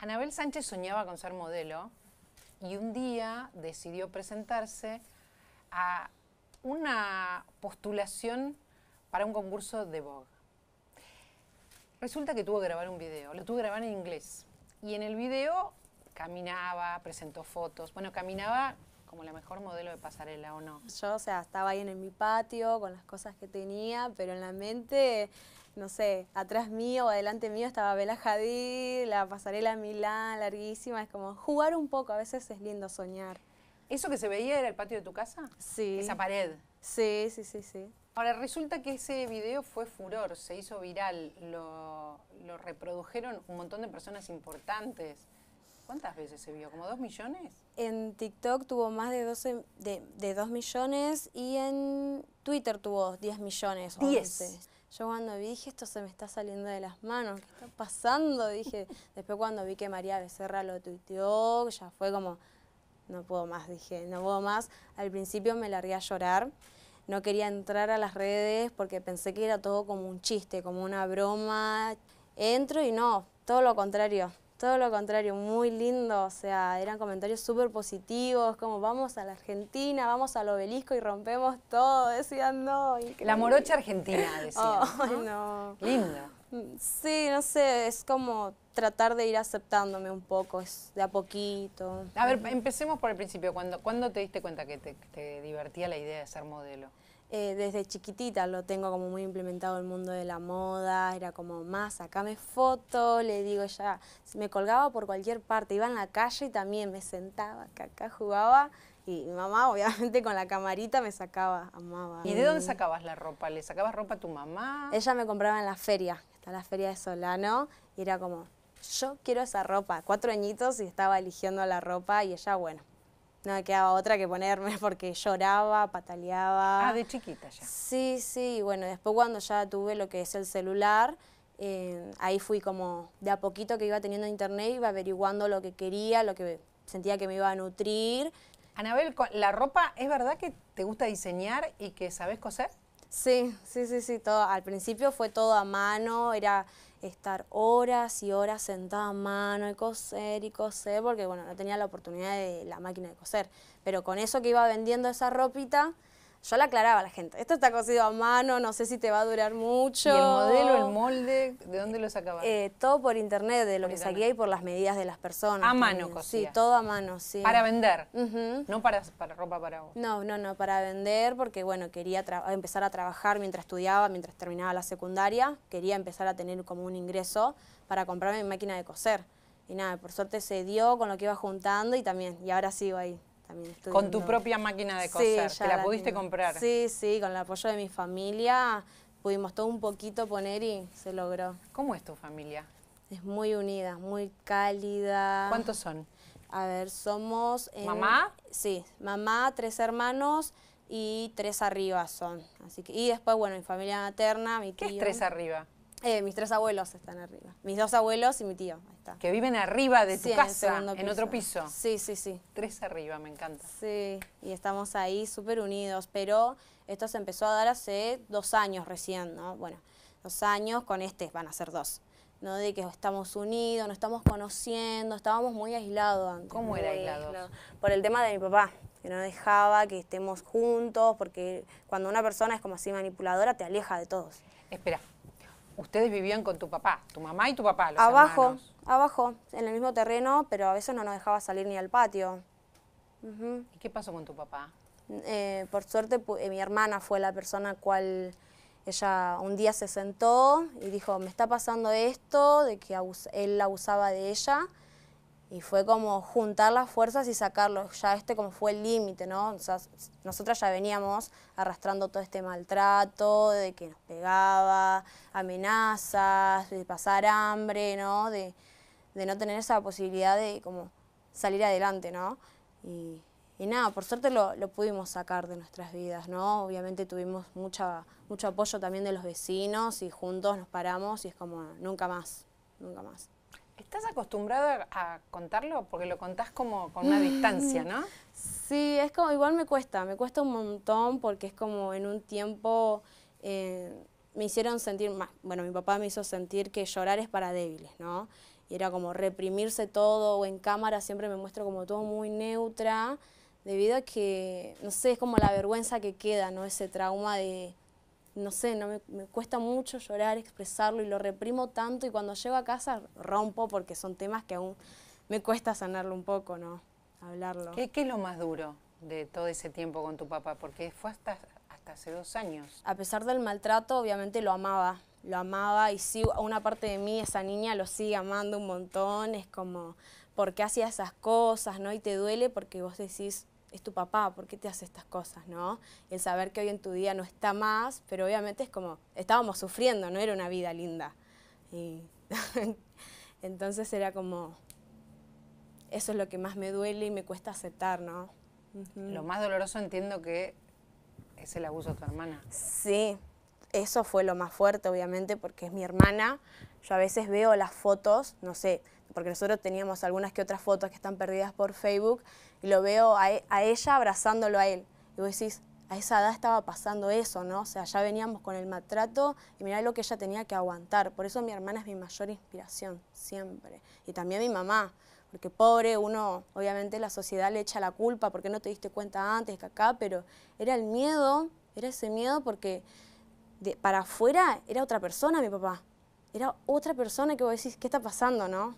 Anabel Sánchez soñaba con ser modelo y un día decidió presentarse a una postulación para un concurso de Vogue. Resulta que tuvo que grabar un video, lo tuvo que grabar en inglés. Y en el video caminaba, presentó fotos, bueno, caminaba como la mejor modelo de pasarela o no. Yo, o sea, estaba ahí en mi patio con las cosas que tenía, pero en la mente no sé, atrás mío o adelante mío estaba Bela Hadid, la pasarela Milán, larguísima. Es como jugar un poco, a veces es lindo soñar. ¿Eso que se veía era el patio de tu casa? Sí. Esa pared. Sí, sí, sí, sí. Ahora, resulta que ese video fue furor, se hizo viral, lo, lo reprodujeron un montón de personas importantes. ¿Cuántas veces se vio? ¿Como dos millones? En TikTok tuvo más de dos millones y en Twitter tuvo diez millones. Yo cuando vi dije, esto se me está saliendo de las manos, ¿qué está pasando? Dije, después cuando vi que María Becerra lo tuiteó, ya fue como, no puedo más, dije, no puedo más. Al principio me largué a llorar, no quería entrar a las redes porque pensé que era todo como un chiste, como una broma. Entro y no, todo lo contrario todo lo contrario, muy lindo, o sea, eran comentarios súper positivos, como vamos a la Argentina, vamos al obelisco y rompemos todo, decían no. La morocha argentina, decían. Lindo. Mm, sí, no sé, es como tratar de ir aceptándome un poco, es de a poquito. A ver, empecemos por el principio, ¿cuándo, cuando te diste cuenta que te, te divertía la idea de ser modelo? Eh, desde chiquitita lo tengo como muy implementado el mundo de la moda, era como más, sacame foto, le digo ya, me colgaba por cualquier parte, iba en la calle y también me sentaba, que acá jugaba y mamá obviamente con la camarita me sacaba, amaba. ¿Y de dónde sacabas la ropa? ¿Le sacabas ropa a tu mamá? Ella me compraba en la feria, está la feria de Solano y era como, yo quiero esa ropa, cuatro añitos y estaba eligiendo la ropa y ella, bueno, no me quedaba otra que ponerme porque lloraba, pataleaba. Ah, de chiquita ya. Sí, sí, bueno, después cuando ya tuve lo que es el celular, eh, ahí fui como de a poquito que iba teniendo internet, iba averiguando lo que quería, lo que sentía que me iba a nutrir. Anabel, la ropa, ¿es verdad que te gusta diseñar y que sabes coser? Sí, sí, sí, sí, todo. Al principio fue todo a mano, era estar horas y horas sentada a mano y coser y coser, porque bueno, no tenía la oportunidad de la máquina de coser. Pero con eso que iba vendiendo esa ropita, yo le aclaraba a la gente, esto está cosido a mano, no sé si te va a durar mucho. el modelo, el molde, de dónde lo sacabas? Eh, todo por internet, de lo que saqué y por las medidas de las personas. A mano cosido Sí, todo a mano, sí. Para vender, no para, para ropa para vos. No, no, no, para vender porque, bueno, quería empezar a trabajar mientras estudiaba, mientras terminaba la secundaria, quería empezar a tener como un ingreso para comprarme mi máquina de coser. Y nada, por suerte se dio con lo que iba juntando y también, y ahora sigo ahí con tu propia máquina de coser, la, pudiste comprar. Sí, sí, con el apoyo de mi familia pudimos todo un poquito poner y se logró. ¿Cómo es tu familia? Es muy unida, muy cálida. ¿Cuántos son? A ver, somos... ¿Mamá? Sí, mamá, tres hermanos y tres arriba son. Así que, y después, bueno, mi familia materna, mi ¿Qué es tres arriba? Eh, mis tres abuelos están arriba. Mis dos abuelos y mi tío. está. Que viven arriba de tu casa, en, otro piso. Sí, sí, sí. Tres arriba, me encanta. Sí, y estamos ahí súper unidos. Pero esto se empezó a dar hace dos años recién, ¿no? Bueno, dos años con este, van a ser dos. ¿no? De que estamos unidos, no estamos conociendo, estábamos muy aislados antes. ¿Cómo era aislado? Por el tema de mi papá, que no dejaba que estemos juntos, porque cuando una persona es como así manipuladora, te aleja de todos. Espera, ustedes vivían con tu papá, tu mamá y tu papá, los Abajo, abajo, en el mismo terreno, pero a veces no nos dejaba salir ni al patio. ¿Y qué pasó con tu papá? Eh, por suerte, eh, mi hermana fue la persona cual ella un día se sentó y dijo, me está pasando esto, de que él la abusaba de ella y fue como juntar las fuerzas y sacarlo, ya este como fue el límite, ¿no? O sea, nosotras ya veníamos arrastrando todo este maltrato, de que nos pegaba, amenazas, de pasar hambre, ¿no? De, de no tener esa posibilidad de como salir adelante, ¿no? Y, y nada, por suerte lo, lo, pudimos sacar de nuestras vidas, ¿no? Obviamente tuvimos mucha, mucho apoyo también de los vecinos y juntos nos paramos y es como nunca más, nunca más. ¿Estás acostumbrado a, contarlo? Porque lo contás como con una mm. distancia, ¿no? Sí, es como, igual me cuesta, me cuesta un montón porque es como en un tiempo eh, me hicieron sentir más, bueno, mi papá me hizo sentir que llorar es para débiles, ¿no? Y era como reprimirse todo o en cámara siempre me muestro como todo muy neutra debido a que, no sé, es como la vergüenza que queda, ¿no? Ese trauma de no sé, no me, cuesta mucho llorar, expresarlo y lo reprimo tanto y cuando llego a casa rompo porque son temas que aún me cuesta sanarlo un poco, ¿no? Hablarlo. ¿Qué, es lo más duro de todo ese tiempo con tu papá? Porque fue hasta, hasta hace dos años. A pesar del maltrato, obviamente lo amaba, lo amaba y sí, una parte de mí, esa niña, lo sigue amando un montón, es como, ¿por qué hacía esas cosas, no? Y te duele porque vos decís, es tu papá, ¿por qué te hace estas cosas, no? el saber que hoy en tu día no está más, pero obviamente es como, estábamos sufriendo, no era una vida linda. Y entonces era como, eso es lo que más me duele y me cuesta aceptar, ¿no? Lo más doloroso entiendo que es el abuso de tu hermana. Sí, eso fue lo más fuerte, obviamente, porque es mi hermana. Yo a veces veo las fotos, no sé, porque nosotros teníamos algunas que otras fotos que están perdidas por Facebook, y lo veo e, a, ella abrazándolo a él. Y vos decís, a esa edad estaba pasando eso, ¿no? O sea, ya veníamos con el maltrato y mirá lo que ella tenía que aguantar. Por eso mi hermana es mi mayor inspiración, siempre. Y también mi mamá, porque pobre, uno, obviamente la sociedad le echa la culpa porque no te diste cuenta antes que acá, pero era el miedo, era ese miedo porque para afuera era otra persona mi papá. Era otra persona que vos decís, ¿qué está pasando, no?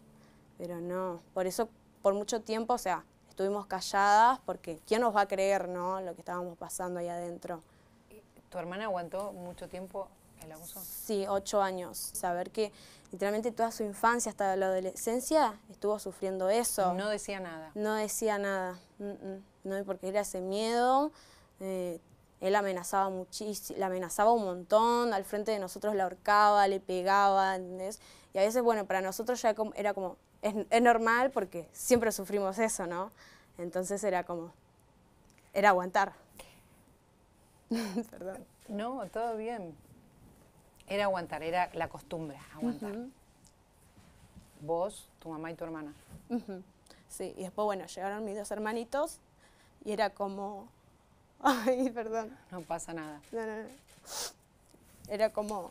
pero no. Por eso, por mucho tiempo, o sea, estuvimos calladas porque ¿quién nos va a creer, no? Lo que estábamos pasando ahí adentro. ¿Tu hermana aguantó mucho tiempo el abuso? Sí, ocho años. Saber que literalmente toda su infancia hasta la adolescencia estuvo sufriendo eso. No decía nada. No decía nada. No, porque era ese miedo. Eh, él amenazaba muchísimo, la amenazaba un montón, al frente de nosotros la ahorcaba, le pegaba, Y a veces, bueno, para nosotros ya era como, es, normal porque siempre sufrimos eso, ¿no? Entonces era como, era aguantar. Perdón. No, todo bien. Era aguantar, era la costumbre, aguantar. Vos, tu mamá y tu hermana. Sí, y después, bueno, llegaron mis dos hermanitos y era como... Ay, perdón. No pasa nada. No, no, no. Era como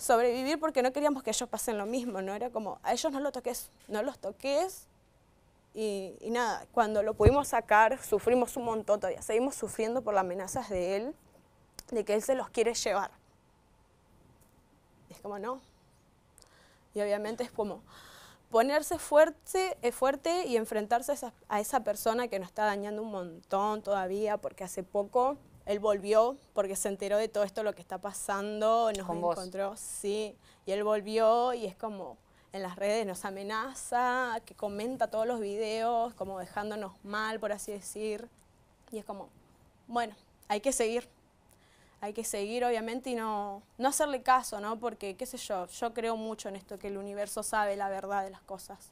sobrevivir porque no queríamos que ellos pasen lo mismo, ¿no? Era como, a ellos no los toques, no los toques. Y, y nada, cuando lo pudimos sacar, sufrimos un montón todavía, seguimos sufriendo por las amenazas de él, de que él se los quiere llevar. es como, no. Y obviamente es como ponerse fuerte, eh, fuerte y enfrentarse a esa, a esa persona que nos está dañando un montón todavía, porque hace poco él volvió porque se enteró de todo esto lo que está pasando, nos encontró, sí, y él volvió y es como en las redes nos amenaza, que comenta todos los videos, como dejándonos mal, por así decir. Y es como, bueno, hay que seguir. Hay que seguir, obviamente, y no, no hacerle caso, ¿no? Porque, qué sé yo, yo creo mucho en esto, que el universo sabe la verdad de las cosas.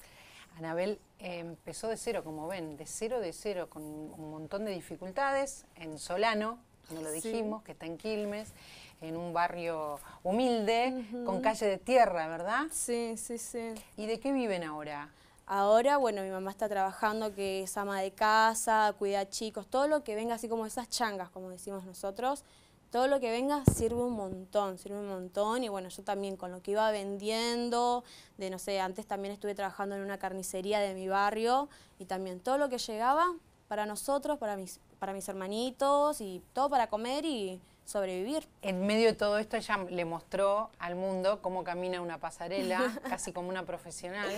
Anabel empezó de cero, como ven, de cero de cero, con un montón de dificultades en Solano, no lo dijimos, que está en Quilmes, en un barrio humilde, con calle de tierra, ¿verdad? Sí, sí, sí. ¿Y de qué viven ahora? Ahora, bueno, mi mamá está trabajando, que es ama de casa, cuida chicos, todo lo que venga, así como esas changas, como decimos nosotros, todo lo que venga sirve un montón, sirve un montón. Y bueno, yo también con lo que iba vendiendo, de no sé, antes también estuve trabajando en una carnicería de mi barrio, y también todo lo que llegaba para nosotros, para mis para mis hermanitos y todo para comer y sobrevivir. En medio de todo esto ella le mostró al mundo cómo camina una pasarela, casi como una profesional,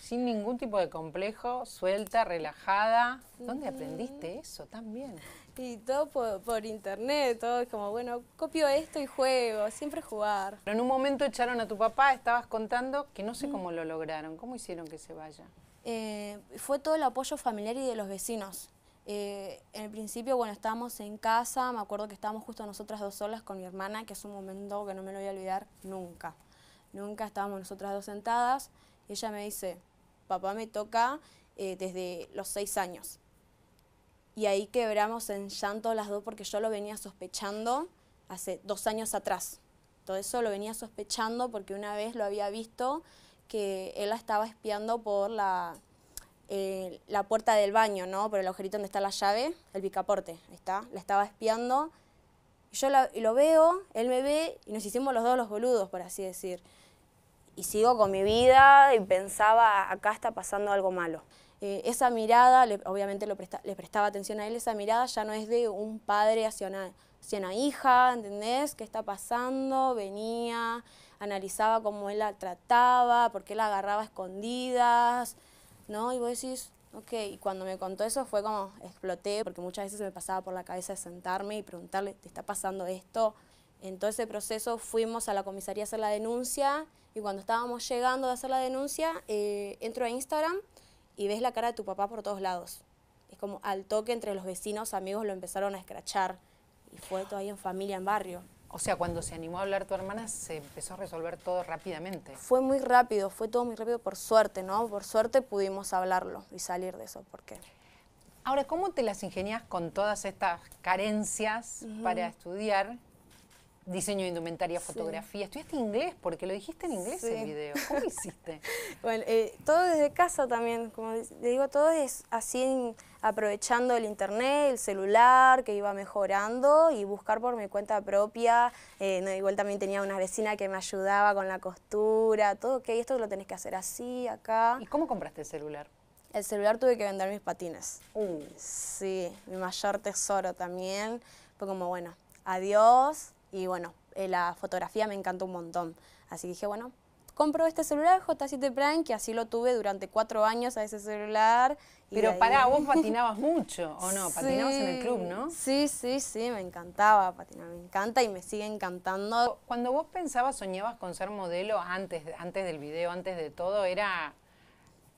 sin ningún tipo de complejo, suelta, relajada. ¿Dónde aprendiste eso también? Y todo por, internet, todo es como, bueno, copio esto y juego, siempre jugar. Pero en un momento echaron a tu papá, estabas contando que no sé cómo lo lograron, ¿cómo hicieron que se vaya? Eh, fue todo el apoyo familiar y de los vecinos. Eh, en el principio, cuando estábamos en casa, me acuerdo que estábamos justo nosotras dos solas con mi hermana, que es un momento que no me lo voy a olvidar nunca. Nunca estábamos nosotras dos sentadas ella me dice, papá me toca eh, desde los seis años. Y ahí quebramos en llanto las dos porque yo lo venía sospechando hace dos años atrás. Todo eso lo venía sospechando porque una vez lo había visto que él la estaba espiando por la eh, la puerta del baño, ¿no? Por el agujerito donde está la llave, el picaporte, está, la estaba espiando. Yo lo veo, él me ve y nos hicimos los dos los boludos, por así decir. Y sigo con mi vida y pensaba, acá está pasando algo malo. Eh, esa mirada, obviamente le prestaba atención a él, esa mirada ya no es de un padre hacia una, hacia una hija, ¿entendés? ¿Qué está pasando? Venía, analizaba cómo él la trataba, por qué la agarraba a escondidas. ¿no? Y vos decís, ok, y cuando me contó eso fue como exploté, porque muchas veces me pasaba por la cabeza sentarme y preguntarle, ¿te está pasando esto? En todo ese proceso fuimos a la comisaría a hacer la denuncia y cuando estábamos llegando a hacer la denuncia, eh, entro a Instagram y ves la cara de tu papá por todos lados. Es como al toque entre los vecinos, amigos lo empezaron a escrachar y fue todavía en familia, en barrio. O sea, cuando se animó a hablar tu hermana, se empezó a resolver todo rápidamente. Fue muy rápido, fue todo muy rápido, por suerte, ¿no? Por suerte pudimos hablarlo y salir de eso, porque... Ahora, ¿cómo te las ingenias con todas estas carencias para estudiar diseño de indumentaria, fotografía? Estudiaste inglés, porque lo dijiste en inglés en el video. ¿Cómo hiciste? bueno, eh, todo desde casa también, como digo, todo es así... En, aprovechando el internet, el celular, que iba mejorando y buscar por mi cuenta propia. Eh, igual también tenía una vecina que me ayudaba con la costura, todo, que esto lo tenés que hacer así, acá. ¿Y cómo compraste el celular? El celular tuve que vender mis patines. Uh. Sí, mi mayor tesoro también. Fue como, bueno, adiós. Y bueno, eh, la fotografía me encantó un montón. Así que dije, bueno, compro este celular J7 Prime, que así lo tuve durante cuatro años a ese celular. Pero pará, vos patinabas mucho, ¿o no? Patinabas en el club, ¿no? Sí, sí, sí, me encantaba patinar, me encanta y me sigue encantando. Cuando vos pensabas, soñabas con ser modelo antes, antes del video, antes de todo, era...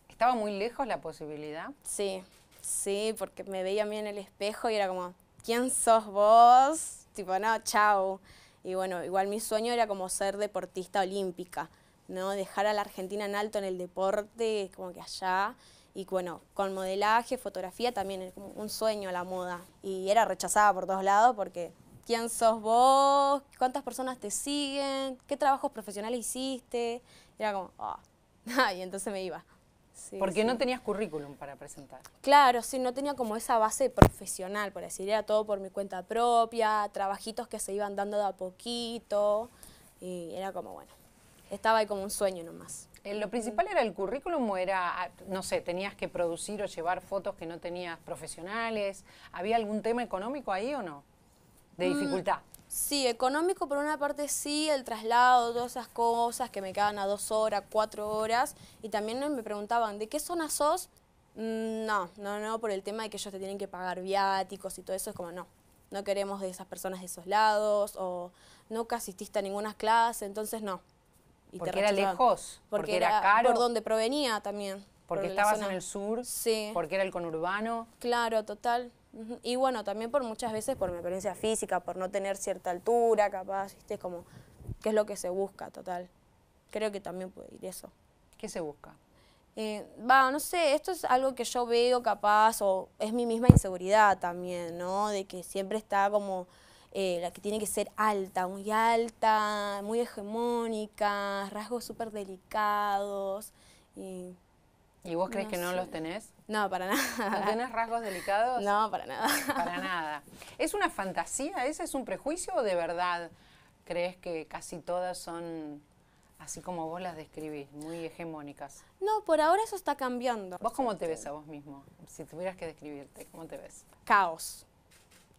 ¿Estaba muy lejos la posibilidad? Sí, sí, porque me veía a mí en el espejo y era como, ¿quién sos vos? Tipo, no, chao. Y bueno, igual mi sueño era como ser deportista olímpica. ¿no? Dejar a la Argentina en alto en el deporte, como que allá. Y bueno, con modelaje, fotografía también, un sueño la moda. Y era rechazada por todos lados porque quién sos vos, cuántas personas te siguen, qué trabajos profesionales hiciste. era como, oh. y entonces me iba. Porque no tenías currículum para presentar. Claro, sí, no tenía como esa base profesional, por decir, era todo por mi cuenta propia, trabajitos que se iban dando de a poquito, y era como, bueno, estaba ahí como un sueño nomás. Eh, ¿Lo principal era el currículum o era, ah, no sé, tenías que producir o llevar fotos que no tenías profesionales? ¿Había algún tema económico ahí o no? ¿De mm, dificultad? sí, económico por una parte sí, el traslado, todas esas cosas que me quedan a dos horas, cuatro horas. Y también me preguntaban, ¿de qué zona sos? Mm, no, no, no, por el tema de que ellos te tienen que pagar viáticos y todo eso, es como no no queremos de esas personas de esos lados o nunca asististe a ninguna clase, entonces no, porque era lejos, porque, era, caro. Por donde provenía también. Porque estabas en el sur, sí. porque era el conurbano. Claro, total. Y bueno, también por muchas veces por mi apariencia física, por no tener cierta altura, capaz, ¿viste? Como, ¿qué es lo que se busca, total? Creo que también puede ir eso. ¿Qué se busca? Eh, va, no sé, esto es algo que yo veo capaz, o es mi misma inseguridad también, ¿no? De que siempre está como eh, la que tiene que ser alta, muy alta, muy hegemónica, rasgos súper delicados. Y, vos crees que no los tenés? No, para nada. ¿No tenés rasgos delicados? No, para nada. Para nada. ¿Es una fantasía? ¿Ese es un prejuicio o de verdad crees que casi todas son así como vos las describís, muy hegemónicas? No, por ahora eso está cambiando. ¿Vos cómo te ves a vos mismo? Si tuvieras que describirte, ¿cómo te ves? Caos.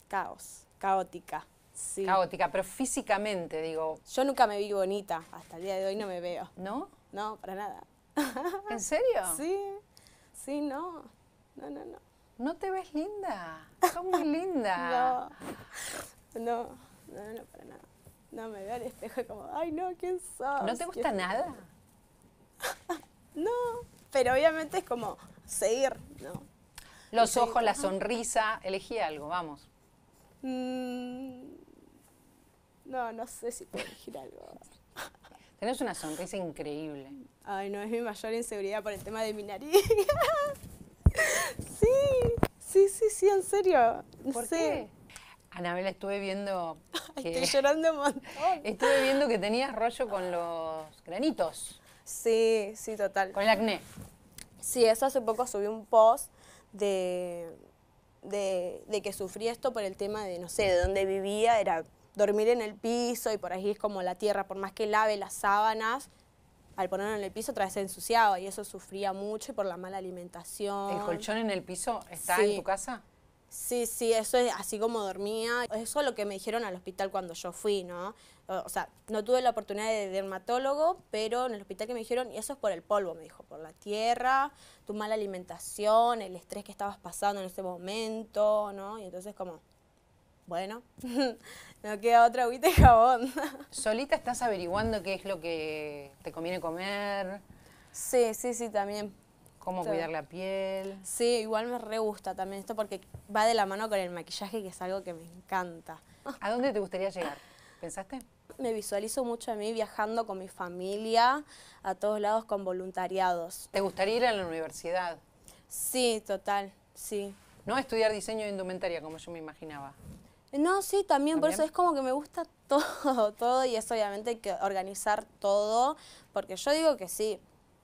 Caos. Caótica, sí. Caótica, pero físicamente, digo. Yo nunca me vi bonita, hasta el día de hoy no me veo. ¿No? No, para nada. ¿En serio? Sí, sí, no. No, no, no. ¿No te ves linda? Estás muy linda. no, no, no, no, para nada. No, me veo al espejo como, ay, no, ¿quién sos? ¿No te gusta nada? no, pero obviamente es como seguir, ¿no? Los ojos, la sonrisa, elegí algo, vamos. Mm, no, no sé si puedo elegir algo. Tenés una sonrisa increíble. Ay, no, es mi mayor inseguridad por el tema de mi nariz. sí, sí, sí, sí, en serio. ¿Por qué? Anabela, estuve viendo... Que Estoy llorando un Estuve viendo que tenías rollo con los granitos. Sí, sí, total. Con el acné. Sí, eso hace poco subí un post de, de, que sufría esto por el tema de, no sé, de dónde vivía, era dormir en el piso y por ahí es como la tierra, por más que lave las sábanas, al ponerlo en el piso otra vez se ensuciaba y eso sufría mucho y por la mala alimentación. ¿El colchón en el piso está en tu casa? Sí, sí, eso es así como dormía. Eso es lo que me dijeron al hospital cuando yo fui, ¿no? O sea, no tuve la oportunidad de dermatólogo, pero en el hospital que me dijeron, y eso es por el polvo, me dijo, por la tierra, tu mala alimentación, el estrés que estabas pasando en ese momento, ¿no? Y entonces como, bueno, no queda otra agüita y jabón. ¿Solita estás averiguando qué es lo que te conviene comer? Sí, sí, sí, también cómo cuidar la piel. Sí, igual me re gusta también esto porque va de la mano con el maquillaje, que es algo que me encanta. ¿A dónde te gustaría llegar? ¿Pensaste? Me visualizo mucho a mí viajando con mi familia a todos lados con voluntariados. ¿Te gustaría ir a la universidad? Sí, total, sí. No estudiar diseño de indumentaria como yo me imaginaba. No, sí, también, por eso es como que me gusta todo, todo y es obviamente que organizar todo, porque yo digo que sí,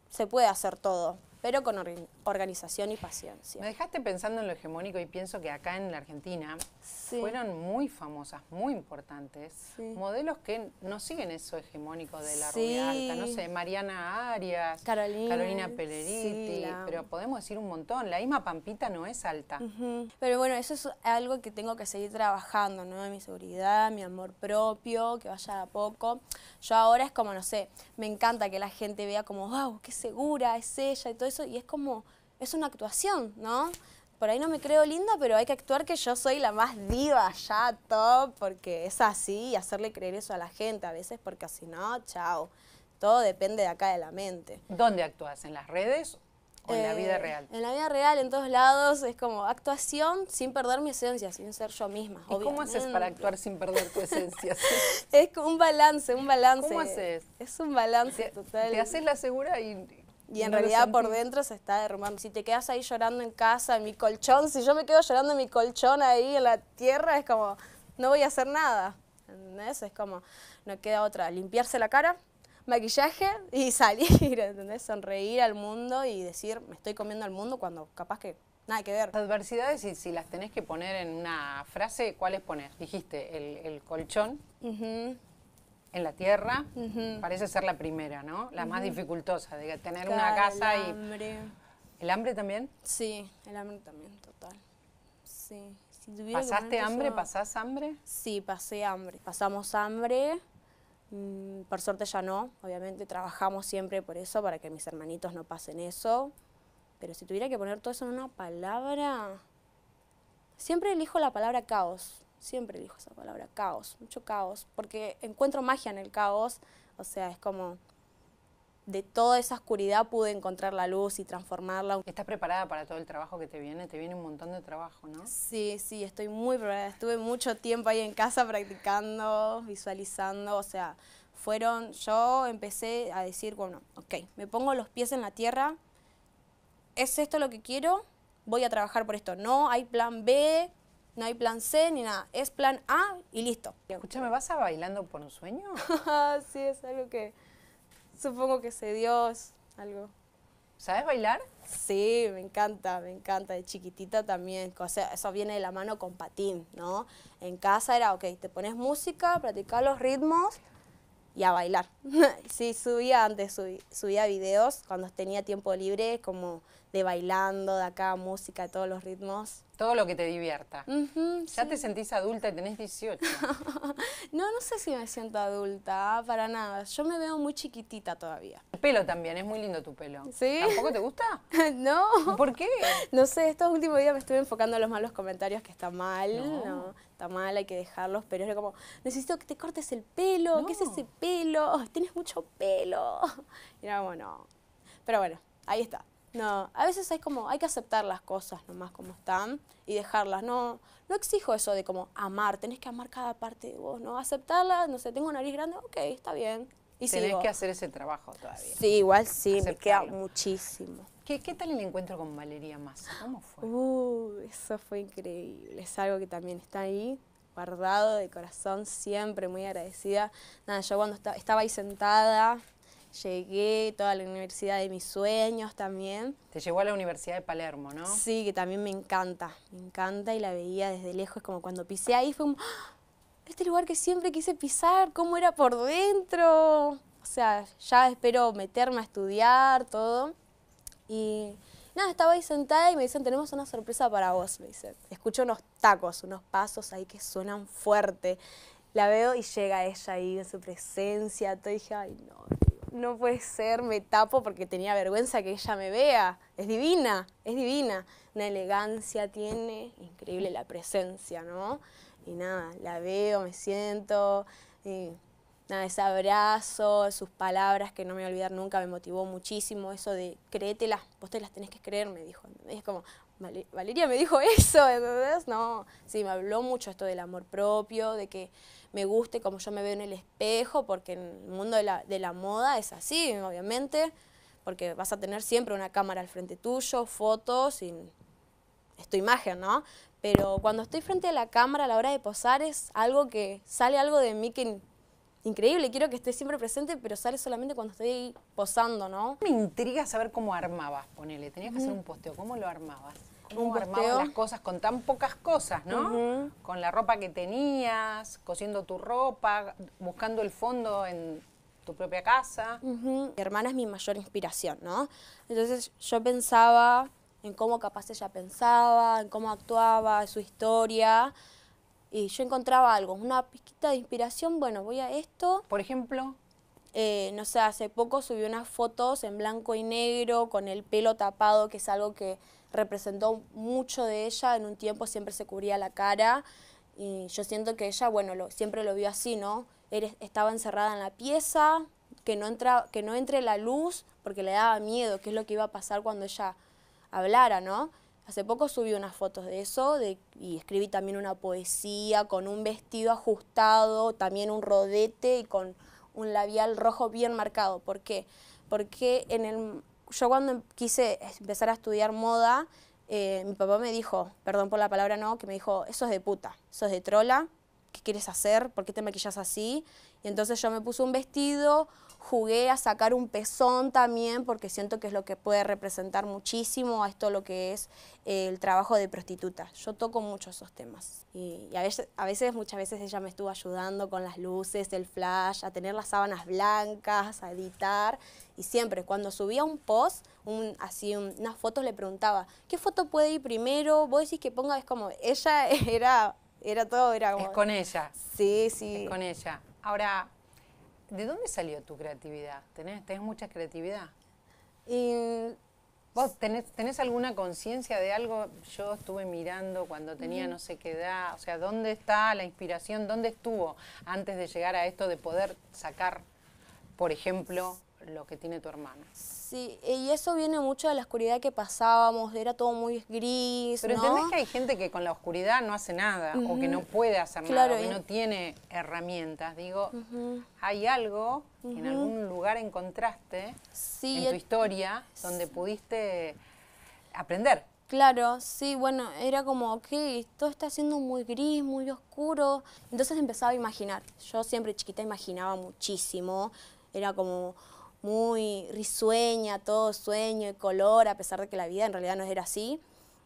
se puede hacer todo pero con origen organización y paciencia. Me dejaste pensando en lo hegemónico y pienso que acá en la Argentina fueron muy famosas, muy importantes, modelos que no siguen eso hegemónico de la sí. alta, no sé, Mariana Arias, Carolina, Pelleriti, pero podemos decir un montón, la misma Pampita no es alta. Pero bueno, eso es algo que tengo que seguir trabajando, ¿no? Mi seguridad, mi amor propio, que vaya a poco. Yo ahora es como, no sé, me encanta que la gente vea como, wow, qué segura es ella y todo eso, y es como es una actuación, ¿no? Por ahí no me creo linda, pero hay que actuar que yo soy la más diva ya, top, porque es así y hacerle creer eso a la gente a veces, porque si no, chao. Todo depende de acá de la mente. ¿Dónde actúas? ¿En las redes o en la eh, vida real? En la vida real, en todos lados, es como actuación sin perder mi esencia, sin ser yo misma. ¿Y cómo haces para actuar sin perder tu esencia? es como un balance, un balance. ¿Cómo haces? Es un balance total. Te haces la segura y y en realidad por dentro se está derrumbando. Si te quedas ahí llorando en casa, en mi colchón, si yo me quedo llorando en mi colchón ahí en la tierra, es como, no voy a hacer nada. ¿Entendés? Es como, no queda otra. Limpiarse la cara, maquillaje y salir, ¿entendés? Sonreír al mundo y decir, me estoy comiendo al mundo cuando capaz que nada que ver. Adversidades, y si las tenés que poner en una frase, ¿cuál es poner? Dijiste, el, colchón en la tierra, parece ser la primera, ¿no? La más dificultosa, de tener una casa el hambre. y... ¿El hambre también? Sí, el hambre también, total. Sí. ¿Pasaste hambre? ¿Pasás hambre? Sí, pasé hambre. Pasamos hambre, mm, por suerte ya no, obviamente trabajamos siempre por eso, para que mis hermanitos no pasen eso. Pero si tuviera que poner todo eso en una palabra, siempre elijo la palabra caos siempre elijo esa palabra, caos, mucho caos, porque encuentro magia en el caos, o sea, es como de toda esa oscuridad pude encontrar la luz y transformarla. ¿Estás preparada para todo el trabajo que te viene? Te viene un montón de trabajo, ¿no? Sí, sí, estoy muy preparada. Estuve mucho tiempo ahí en casa practicando, visualizando, o sea, fueron, yo empecé a decir, bueno, ok, me pongo los pies en la tierra, ¿es esto lo que quiero? Voy a trabajar por esto. No, hay plan B, no hay plan C ni nada, es plan A y listo. Escúchame, ¿vas a bailando por un sueño? sí, es algo que supongo que se dio, algo. ¿Sabes bailar? Sí, me encanta, me encanta. De chiquitita también, o sea, eso viene de la mano con patín, ¿no? En casa era, ok, te pones música, practicas los ritmos y a bailar. sí, subía antes, subía, subía videos cuando tenía tiempo libre, como de bailando, de acá, música, todos los ritmos. Todo lo que te divierta. ya te sentís adulta y tenés 18. no, no sé si me siento adulta, ah, para nada. Yo me veo muy chiquitita todavía. El pelo también, es muy lindo tu pelo. ¿Sí? ¿Tampoco te gusta? no. ¿Por qué? No sé, estos últimos días me estuve enfocando en los malos comentarios que está mal, está mal, hay que dejarlos, pero era como, necesito que te cortes el pelo, que ¿qué es ese pelo? Tienes mucho pelo. Y era como, no. Pero bueno, ahí está. No, a veces hay como, hay que aceptar las cosas nomás como están y dejarlas. No, no exijo eso de como amar, tenés que amar cada parte de vos, ¿no? Aceptarla, no sé, tengo nariz grande, ok, está bien. Y tenés que hacer ese trabajo todavía. Sí, igual sí, me queda muchísimo. ¿Qué, tal el encuentro con Valeria Massa? ¿Cómo fue? Uh, eso fue increíble. Es algo que también está ahí, guardado de corazón, siempre muy agradecida. Nada, yo cuando estaba ahí sentada, Llegué toda la universidad de mis sueños también. Te llegó a la Universidad de Palermo, ¿no? Sí, que también me encanta, me encanta y la veía desde lejos, como cuando pisé ahí fue un... ¡Ah! Este lugar que siempre quise pisar, cómo era por dentro. O sea, ya espero meterme a estudiar, todo. Y nada, estaba ahí sentada y me dicen, tenemos una sorpresa para vos, me dicen. Escucho unos tacos, unos pasos ahí que suenan fuerte. La veo y llega ella ahí en su presencia, todo y dije, ay no, no puede ser, me tapo porque tenía vergüenza que ella me vea. Es divina, es divina. Una elegancia tiene, increíble la presencia, ¿no? Y nada, la veo, me siento, y nada, ese abrazo, sus palabras que no me voy a olvidar nunca, me motivó muchísimo, eso de créetelas, vos te las tenés que creer, me dijo. Es como, Valeria me dijo eso, ¿entendés? No, sí, me habló mucho esto del amor propio, de que me guste como yo me veo en el espejo, porque en el mundo de la, moda es así, obviamente, porque vas a tener siempre una cámara al frente tuyo, fotos, y es imagen, ¿no? Pero cuando estoy frente a la cámara a la hora de posar es algo que sale algo de mí que increíble, quiero que esté siempre presente, pero sale solamente cuando estoy posando, ¿no? Me intriga saber cómo armabas, ponele, tenías que hacer mm. un posteo, ¿cómo lo armabas? cómo armabas las cosas con tan pocas cosas, ¿no? Con la ropa que tenías, cosiendo tu ropa, buscando el fondo en tu propia casa. Mi hermana es mi mayor inspiración, ¿no? Entonces yo pensaba en cómo capaz ella pensaba, en cómo actuaba, su historia. Y yo encontraba algo, una pizquita de inspiración, bueno, voy a esto. Por ejemplo. Eh, no sé, hace poco subió unas fotos en blanco y negro con el pelo tapado, que es algo que representó mucho de ella. En un tiempo siempre se cubría la cara y yo siento que ella, bueno, lo, siempre lo vio así, ¿no? estaba encerrada en la pieza, que no, entra, que no entre la luz porque le daba miedo, qué es lo que iba a pasar cuando ella hablara, ¿no? Hace poco subí unas fotos de eso de, y escribí también una poesía con un vestido ajustado, también un rodete y con un labial rojo bien marcado. ¿Por qué? Porque en el, yo cuando quise empezar a estudiar moda, eh, mi papá me dijo, perdón por la palabra no, que me dijo, eso es de puta, eso es de trola, ¿qué quieres hacer? ¿Por qué te maquillas así? Y entonces yo me puse un vestido jugué a sacar un pezón también porque siento que es lo que puede representar muchísimo a esto lo que es eh, el trabajo de prostituta. Yo toco mucho esos temas y, a, veces, a, veces, muchas veces ella me estuvo ayudando con las luces, el flash, a tener las sábanas blancas, a editar y siempre cuando subía un post, un, así unas fotos le preguntaba, ¿qué foto puede ir primero? Vos decís que ponga, es como, ella era, era todo, era Es con ella. Sí, sí. Es con ella. Ahora, ¿De dónde salió tu creatividad? ¿Tenés, mucha creatividad? Y, ¿Vos tenés, alguna conciencia de algo? Yo estuve mirando cuando tenía no sé qué edad, o sea, ¿dónde está la inspiración? ¿Dónde estuvo antes de llegar a esto de poder sacar, por ejemplo, lo que tiene tu hermana. Sí, y eso viene mucho de la oscuridad que pasábamos, era todo muy gris. Pero entendés que hay gente que con la oscuridad no hace nada, o que no puede hacer nada, o que no eh. tiene herramientas. Digo, hay algo en algún lugar encontraste en tu historia donde pudiste aprender. Claro, sí, bueno, era como, ok, todo está siendo muy gris, muy oscuro. Entonces empezaba a imaginar. Yo siempre chiquita imaginaba muchísimo. Era como, muy risueña, todo sueño y color, a pesar de que la vida en realidad no era así.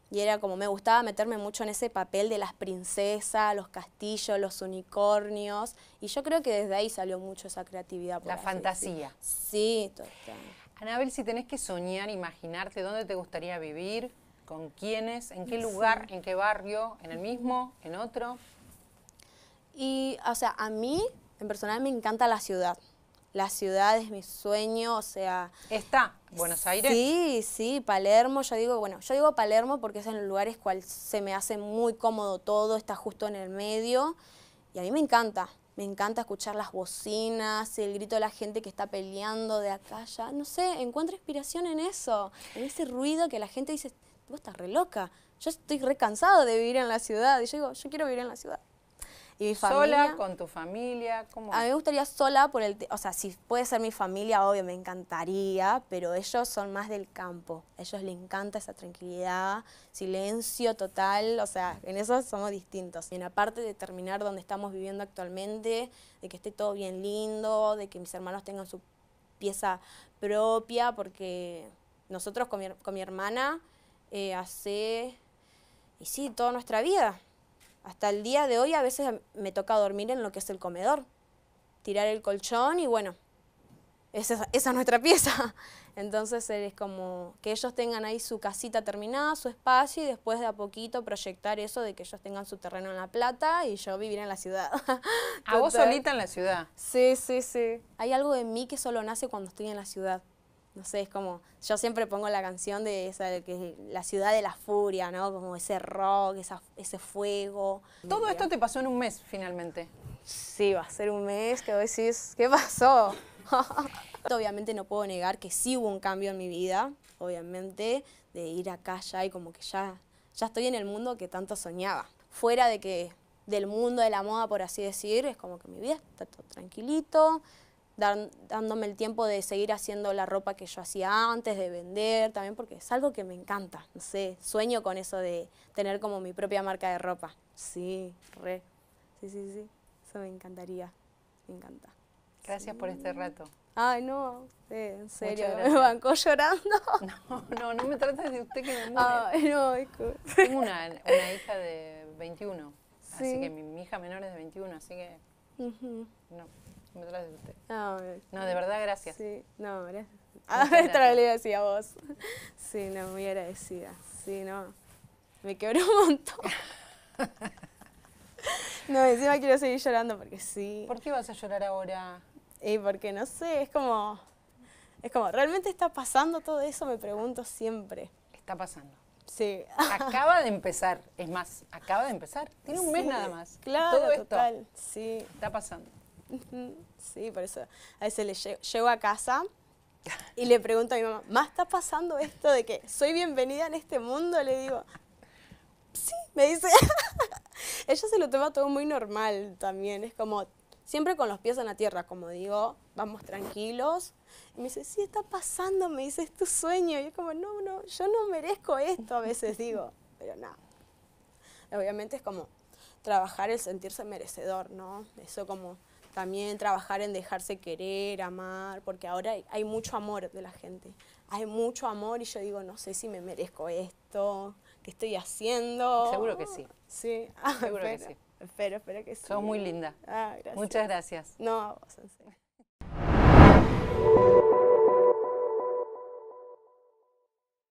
Y era como, me gustaba meterme mucho en ese papel de las princesas, los castillos, los unicornios. Y yo creo que desde ahí salió mucho esa creatividad. la fantasía. Sí, total. Anabel, si tenés que soñar, imaginarte dónde te gustaría vivir, con quiénes, en qué lugar, en qué barrio, en el mismo, en otro. Y, o sea, a mí, en personal, me encanta la ciudad la ciudad es mi sueño, o sea... ¿Está Buenos Aires? Sí, sí, Palermo, yo digo, bueno, yo digo Palermo porque es en los lugares cual se me hace muy cómodo todo, está justo en el medio y a mí me encanta. Me encanta escuchar las bocinas, el grito de la gente que está peleando de acá allá. No sé, encuentro inspiración en eso, en ese ruido que la gente dice, vos estás re loca, yo estoy re cansado de vivir en la ciudad. Y yo digo, yo quiero vivir en la ciudad. ¿Sola, con tu familia? ¿Cómo? A mí me gustaría sola, por el o sea, si puede ser mi familia, obvio, me encantaría, pero ellos son más del campo. A ellos les encanta esa tranquilidad, silencio total, o sea, en eso somos distintos. Y en aparte de terminar donde estamos viviendo actualmente, de que esté todo bien lindo, de que mis hermanos tengan su pieza propia, porque nosotros con mi, hermana eh, hace, y sí, toda nuestra vida hasta el día de hoy a veces me toca dormir en lo que es el comedor, tirar el colchón y bueno, esa, es nuestra pieza. Entonces es como que ellos tengan ahí su casita terminada, su espacio y después de a poquito proyectar eso de que ellos tengan su terreno en La Plata y yo vivir en la ciudad. ¿A vos solita en la ciudad? Sí, sí, sí. Hay algo de mí que solo nace cuando estoy en la ciudad no sé, es como, yo siempre pongo la canción de esa, que la ciudad de la furia, ¿no? Como ese rock, ese fuego. Todo esto te pasó en un mes finalmente. Sí, va a ser un mes que vos decís, ¿qué pasó? obviamente no puedo negar que sí hubo un cambio en mi vida, obviamente, de ir acá ya y como que ya, ya estoy en el mundo que tanto soñaba. Fuera de que del mundo de la moda, por así decir, es como que mi vida está todo tranquilito, dándome el tiempo de seguir haciendo la ropa que yo hacía antes, de vender también, porque es algo que me encanta, no sé, sueño con eso de tener como mi propia marca de ropa. Sí, re. Sí, sí, sí, eso me encantaría, me encanta. Gracias por este rato. Ay, no, en serio, me bancó llorando. No, no, no me trates de usted que me Tengo una, una, hija de 21, así que mi, hija menor es de 21, así que... No. Ah, no, de verdad, gracias. Sí, no, gracias. Ah, le a vos. Sí, no, muy agradecida. Sí, no. Me quebró un montón. no, encima quiero seguir llorando porque sí. ¿Por qué vas a llorar ahora? Y porque no sé, es como. Es como, ¿realmente está pasando todo eso? Me pregunto siempre. Está pasando. Sí. Acaba de empezar, es más, acaba de empezar. Tiene un mes nada más. Claro, todo esto total. Sí. Está pasando. Sí, por eso. A veces le llego, llego a casa y le pregunto a mi mamá, ¿más está pasando esto de que soy bienvenida en este mundo? Le digo, sí, me dice. Ella se lo toma todo muy normal también, es como siempre con los pies en la tierra, como digo, vamos tranquilos. Y me dice, sí, está pasando, me dice, es tu sueño. Y es como, no, no, yo no merezco esto, a veces digo, pero nada. Obviamente es como trabajar el sentirse merecedor, ¿no? Eso como también trabajar en dejarse querer, amar, porque ahora hay mucho amor de la gente. Hay mucho amor y yo digo, no sé si me merezco esto, qué estoy haciendo. Seguro que sí. Sí, ah, seguro que sí. Espero, espero que sí. Son muy linda. Ah, gracias. Muchas gracias. No, vos en serio.